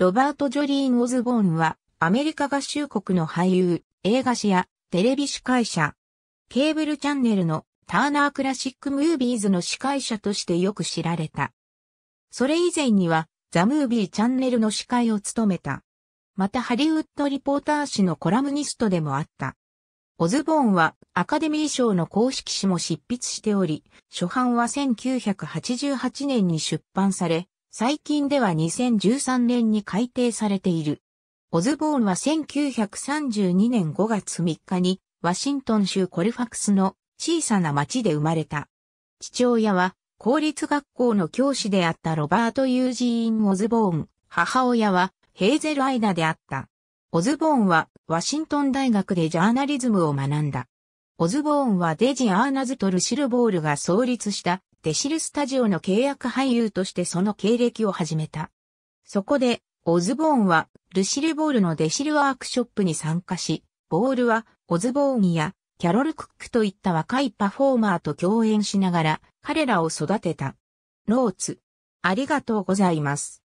ロバート・ジョリーン・オズボーンは、アメリカ合衆国の俳優、映画史や、テレビ司会者。ケーブルチャンネルの、ターナークラシック・ムービーズの司会者としてよく知られた。それ以前には、ザ・ムービーチャンネルの司会を務めた。またハリウッドリポーター誌のコラムニストでもあった。オズボーンはアカデミー賞の公式誌も執筆しており、初版は1988年に出版され、最近では2013年に改定されている。オズボーンは1932年5月3日にワシントン州コルファクスの小さな町で生まれた。父親は公立学校の教師であったロバート・ユージーン・オズボーン。母親はヘーゼル・アイナであった。オズボーンはワシントン大学でジャーナリズムを学んだ。オズボーンはデジ・アーナズトル・シルボールが創立したデシルスタジオの契約俳優としてその経歴を始めた。そこで、オズボーンは、ルシル・ボールのデシルワークショップに参加し、ボールは、オズボーンや、キャロル・クックといった若いパフォーマーと共演しながら、彼らを育てた。ノーツ。ありがとうございます。